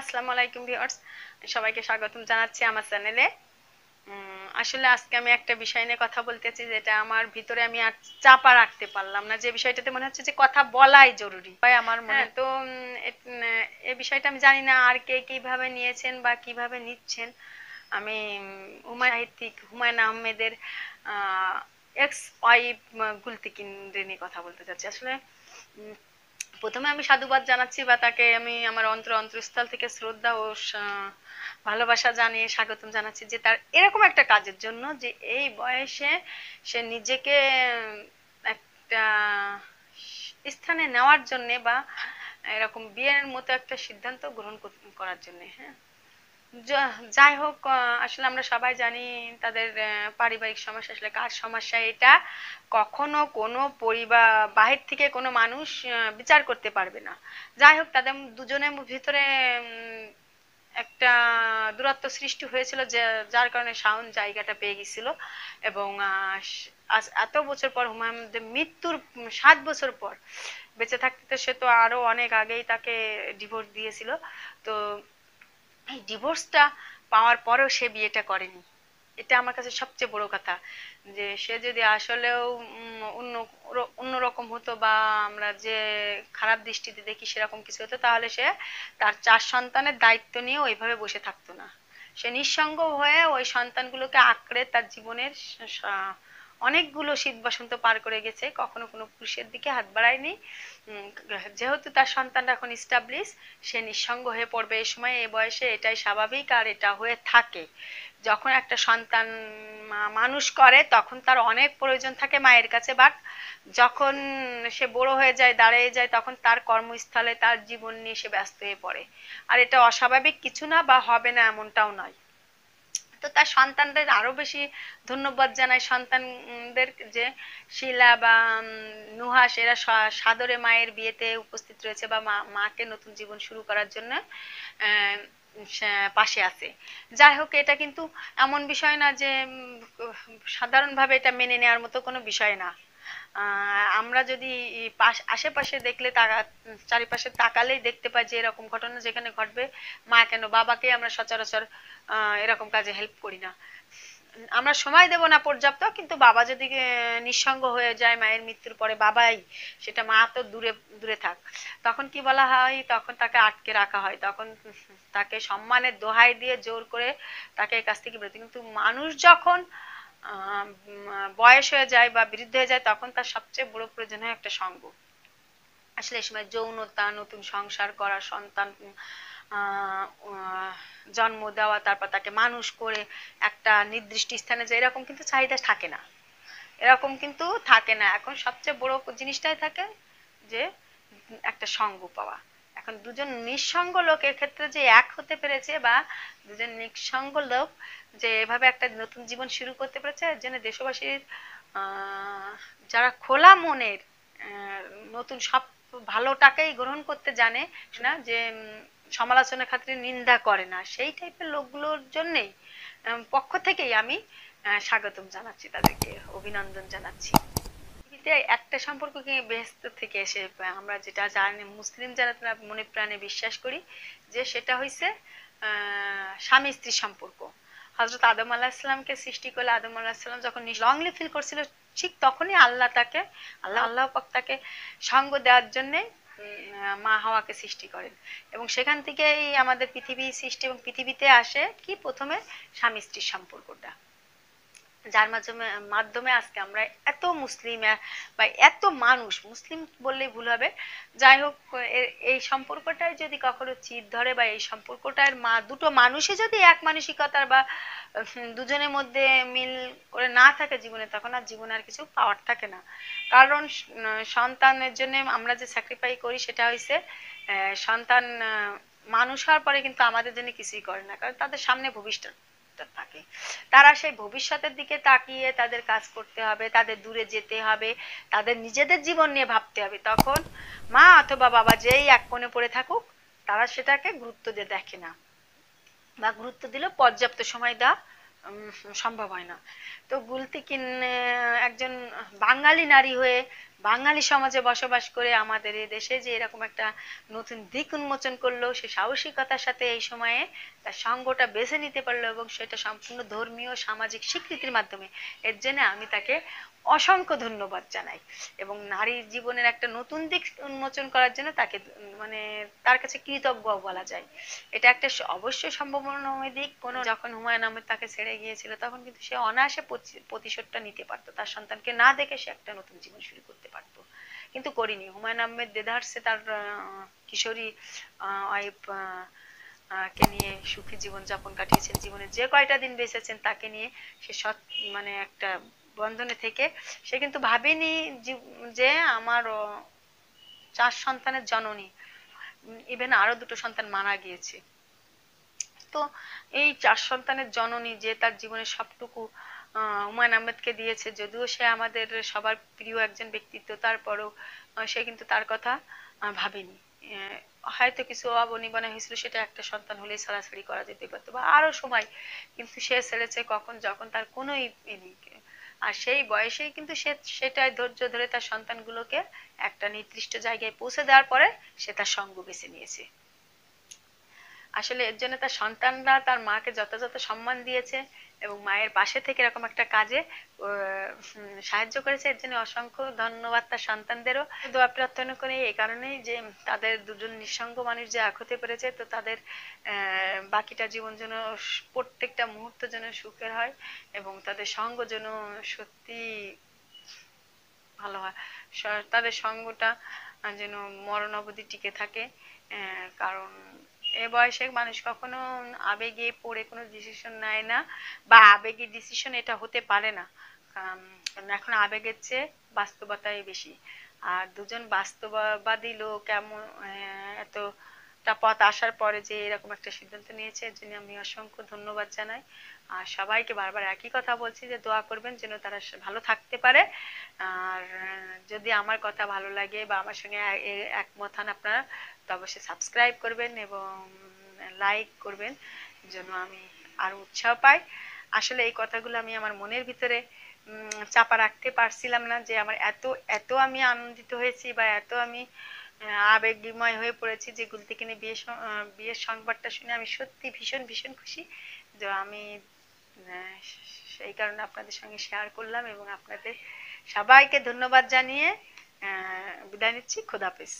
আসসালামু আলাইকুম ভিউয়ার্স সবাইকে স্বাগতম জানাচ্ছি আমার চ্যানেলে আসলে আজকে আমি একটা বিষয় নিয়ে কথা বলতেছি যেটা আমার ভিতরে আমি আর চাপা রাখতে পারলাম না যে বিষয়টাতে মনে হচ্ছে যে কথা বলাই জরুরি ভাই আমার মনে হ্যাঁ। তো এই বিষয়টা আমি জানি না আর কে কিভাবে নিয়েছেন বা কিভাবে নিচ্ছেন আমি হুমায়ুন সাহিত্যিক হুমায়ুন আহমেদের এক্স ওয়াইফ গুলতিকিন নিয়ে কথা বলতে চাচ্ছি আসলে প্রথমে আমি সাধুবাদ জানাচ্ছি বা তাকে আমি আমার অন্তর অন্তরস্থল থেকে শ্রদ্ধা ও ভালোবাসা জানিয়ে স্বাগতম জানাচ্ছি যে তার এরকম একটা কাজের জন্য যে এই বয়সে সে নিজেকে একটা স্থানে নেওয়ার জন্যে বা এরকম বিয়ের মতো একটা সিদ্ধান্ত গ্রহণ করার জন্যে হ্যাঁ যাই হোক আসলে আমরা সবাই জানি তাদের পারিবারিক সমস্যা আসলে কার সমস্যা এটা কখনো কোনো পরিবার বাহির থেকে কোনো মানুষ বিচার করতে পারবে না যাই হোক তাদের দুজনের ভিতরে একটা দূরত্ব সৃষ্টি হয়েছিল যে যার কারণে শাওন জায়গাটা পেয়ে গেছিল এবং আজ এত বছর পর হুমায়ুনদের মৃত্যুর সাত বছর পর বেঁচে থাকতে সে তো আরো অনেক আগেই তাকে ডিভোর্স দিয়েছিল তো এই ডিভোর্সটা পাওয়ার পরেও সে বিয়েটা করেনি এটা আমার কাছে সবচেয়ে বড় কথা যে সে যদি আসলেও অন্য রকম হতো বা আমরা যে খারাপ দৃষ্টিতে দেখি সেরকম কিছু হতো তাহলে সে তার চার সন্তানের দায়িত্ব নিয়ে ওইভাবে বসে থাকতো না সে নিঃসঙ্গ হয়ে ওই সন্তানগুলোকে আঁকড়ে তার জীবনের অনেকগুলো শীত বসন্ত পার করে গেছে কখনো কোনো পুরুষের দিকে হাত বাড়ায়নি যেহেতু তার সন্তানটা এখন ইস্টাবলিশ সে নিঃসঙ্গ হয়ে পড়বে এই সময় এই বয়সে এটাই স্বাভাবিক আর এটা হয়ে থাকে যখন একটা সন্তান মানুষ করে তখন তার অনেক প্রয়োজন থাকে মায়ের কাছে বাট যখন সে বড় হয়ে যায় দাঁড়িয়ে যায় তখন তার কর্মস্থলে তার জীবন নিয়ে সে ব্যস্ত হয়ে পড়ে আর এটা অস্বাভাবিক কিছু না বা হবে না এমনটাও নয় তো তার সন্তানদের আরো বেশি ধন্যবাদ জানায় সন্তানদের যে শিলা বা নুহাস এরা সাদরে মায়ের বিয়েতে উপস্থিত রয়েছে বা মা মাকে নতুন জীবন শুরু করার জন্য পাশে আছে যাই হোক এটা কিন্তু এমন বিষয় না যে সাধারণভাবে এটা মেনে নেওয়ার মতো কোনো বিষয় না আমরা যদি আশেপাশে দেখলে তারা চারিপাশে তাকালেই দেখতে পাই যে এরকম ঘটনা যেখানে ঘটবে মা কেন বাবাকে আমরা সচরাচর এরকম কাজে হেল্প করি না আমরা সময় দেব না পর্যাপ্ত কিন্তু বাবা যদি নিঃসঙ্গ হয়ে যায় মায়ের মৃত্যুর পরে বাবাই সেটা মা তো দূরে দূরে থাক তখন কি বলা হয় তখন তাকে আটকে রাখা হয় তখন তাকে সম্মানের দোহাই দিয়ে জোর করে তাকে কাছ থেকে কিন্তু মানুষ যখন বয়স হয়ে যায় বা বৃদ্ধ হয়ে যায় তখন তার সবচেয়ে বড় প্রয়োজন হয় একটা সঙ্গ আসলে এই সময় যৌনতা নতুন সংসার করা সন্তান জন্ম দেওয়া তারপর তাকে মানুষ করে একটা নির্দিষ্ট স্থানে যায় এরকম কিন্তু চাহিদা থাকে না এরকম কিন্তু থাকে না এখন সবচেয়ে বড় জিনিসটাই থাকে যে একটা সঙ্গ পাওয়া এখন দুজন নিঃসঙ্গ লোকের ক্ষেত্রে যে এক হতে পেরেছে বা দুজন নিঃসঙ্গ লোক যে এভাবে একটা নতুন জীবন শুরু করতে পেরেছে এর জন্য দেশবাসীর যারা খোলা মনের নতুন সব ভালোটাকেই গ্রহণ করতে জানে না যে সমালোচনা খাতিরে নিন্দা করে না সেই টাইপের লোকগুলোর জন্যেই পক্ষ থেকেই আমি স্বাগতম জানাচ্ছি তাদেরকে অভিনন্দন জানাচ্ছি এতে একটা সম্পর্ক কি বেহেস্ত থেকে এসে আমরা যেটা জানি মুসলিম যারা তারা মনে প্রাণে বিশ্বাস করি যে সেটা হইছে স্বামী স্ত্রী সম্পর্ক হজরত আদম আলাহিসামকে সৃষ্টি করলে আদম আলাহিসাম যখন লংলি ফিল করছিল ঠিক তখনই আল্লাহ তাকে আল্লাহ আল্লাহ পাক তাকে সঙ্গ দেওয়ার জন্যে মা হাওয়াকে সৃষ্টি করেন এবং সেখান থেকেই আমাদের পৃথিবী সৃষ্টি এবং পৃথিবীতে আসে কি প্রথমে স্বামী স্ত্রীর সম্পর্কটা যার মাধ্যমে মাধ্যমে আজকে আমরা এত মুসলিম বা এত মানুষ মুসলিম বললেই ভুল হবে যাই হোক এই সম্পর্কটাই যদি কখনো চির ধরে বা এই সম্পর্কটার মা দুটো মানুষে যদি এক মানসিকতার বা দুজনের মধ্যে মিল করে না থাকে জীবনে তখন আর জীবনে আর কিছু পাওয়ার থাকে না কারণ সন্তানের জন্য আমরা যে স্যাক্রিফাই করি সেটা হয়েছে সন্তান মানুষ হওয়ার পরে কিন্তু আমাদের জন্য কিছুই করে না কারণ তাদের সামনে ভবিষ্যৎ প্রচেষ্টা থাকে তারা সেই ভবিষ্যতের দিকে তাকিয়ে তাদের কাজ করতে হবে তাদের দূরে যেতে হবে তাদের নিজেদের জীবন নিয়ে ভাবতে হবে তখন মা অথবা বাবা যেই এক কোণে পড়ে থাকুক তারা সেটাকে গুরুত্ব দিয়ে দেখে না বা গুরুত্ব দিলেও পর্যাপ্ত সময় দেওয়া সম্ভব হয় না তো গুলতি গুলতিকিন একজন বাঙালি নারী হয়ে বাঙালি সমাজে বসবাস করে আমাদের এই দেশে যে এরকম একটা নতুন দিক উন্মোচন করলো সে সাহসিকতার সাথে এই সময়ে তার সঙ্গটা বেছে নিতে পারলো এবং সেটা সম্পূর্ণ ধর্মীয় সামাজিক স্বীকৃতির মাধ্যমে এর জন্য আমি তাকে অসংখ্য ধন্যবাদ জানাই এবং নারী জীবনের একটা নতুন দিক উন্মোচন করার জন্য তাকে মানে তার কাছে কৃতজ্ঞ বলা যায় এটা একটা অবশ্যই সম্ভাবনাময় দিক কোনো যখন হুমায়ুন আহমেদ তাকে ছেড়ে গিয়েছিল তখন কিন্তু সে অনায়াসে প্রতিশোধটা নিতে পারতো তার সন্তানকে না দেখে সে একটা নতুন জীবন শুরু করতে কিন্তু করিনি হুমায়ুন আহমেদ দেদার্সে তার কিশোরী ওয়াইফ কে নিয়ে সুখী জীবন যাপন কাটিয়েছেন জীবনের যে কয়টা দিন বেঁচেছেন তাকে নিয়ে সে সৎ মানে একটা বন্ধনে থেকে সে কিন্তু ভাবেনি যে আমার চার সন্তানের জননী ইভেন আরো দুটো সন্তান মারা গিয়েছে তো এই চার সন্তানের জননী যে তার জীবনের সবটুকু হুমায়ুন আহমেদকে দিয়েছে যদিও সে আমাদের সবার প্রিয় একজন ব্যক্তিত্ব তারপরও সে কিন্তু তার কথা ভাবেনি হয়তো কিছু অবনিবনা হয়েছিল সেটা একটা সন্তান হলেই সরাসরি করা যেতে পারতো বা আরো সময় কিন্তু সে ছেড়েছে কখন যখন তার কোনো আর সেই বয়সেই কিন্তু সে সেটাই ধৈর্য ধরে তার সন্তানগুলোকে একটা নির্দিষ্ট জায়গায় পৌঁছে দেওয়ার পরে সে তার সঙ্গ বেছে নিয়েছে আসলে এর জন্য তার সন্তানরা তার মাকে যথাযথ সম্মান দিয়েছে এবং মায়ের পাশে থেকে এরকম একটা কাজে সাহায্য করেছে এর জন্য অসংখ্য ধন্যবাদ তার সন্তানদেরও দোয়া প্রার্থনা করে এই কারণেই যে তাদের দুজন নিঃসঙ্গ মানুষ যে হতে পেরেছে তো তাদের বাকিটা জীবন যেন প্রত্যেকটা মুহূর্ত যেন সুখের হয় এবং তাদের সঙ্গ যেন সত্যি ভালো হয় তাদের সঙ্গটা যেন মরণ অবধি টিকে থাকে কারণ এ বয়সে মানুষ কখনো আবেগে পড়ে কোনো ডিসিশন নেয় না বা আবেগে ডিসিশন এটা হতে পারে না কারণ এখন আবেগের চেয়ে বাস্তবতাই বেশি আর দুজন বাস্তববাদী লোক এমন এতটা পথ আসার পরে যে এরকম একটা সিদ্ধান্ত নিয়েছে এর জন্য আমি অসংখ্য ধন্যবাদ জানাই আর সবাইকে বারবার একই কথা বলছি যে দোয়া করবেন যেন তারা ভালো থাকতে পারে আর যদি আমার কথা ভালো লাগে বা আমার সঙ্গে একমত হন আপনারা তো অবশ্যই সাবস্ক্রাইব করবেন এবং লাইক করবেন যেন আমি আরও উৎসাহ পাই আসলে এই কথাগুলো আমি আমার মনের ভিতরে চাপা রাখতে পারছিলাম না যে আমার এত এত আমি আনন্দিত হয়েছি বা এত আমি আবেগময় হয়ে পড়েছি যেগুলো থেকে নিয়ে বিয়ে বিয়ের সংবাদটা শুনে আমি সত্যি ভীষণ ভীষণ খুশি যে আমি সেই কারণে আপনাদের সঙ্গে শেয়ার করলাম এবং আপনাদের সবাইকে ধন্যবাদ জানিয়ে বিদায় নিচ্ছি খোদাফেজ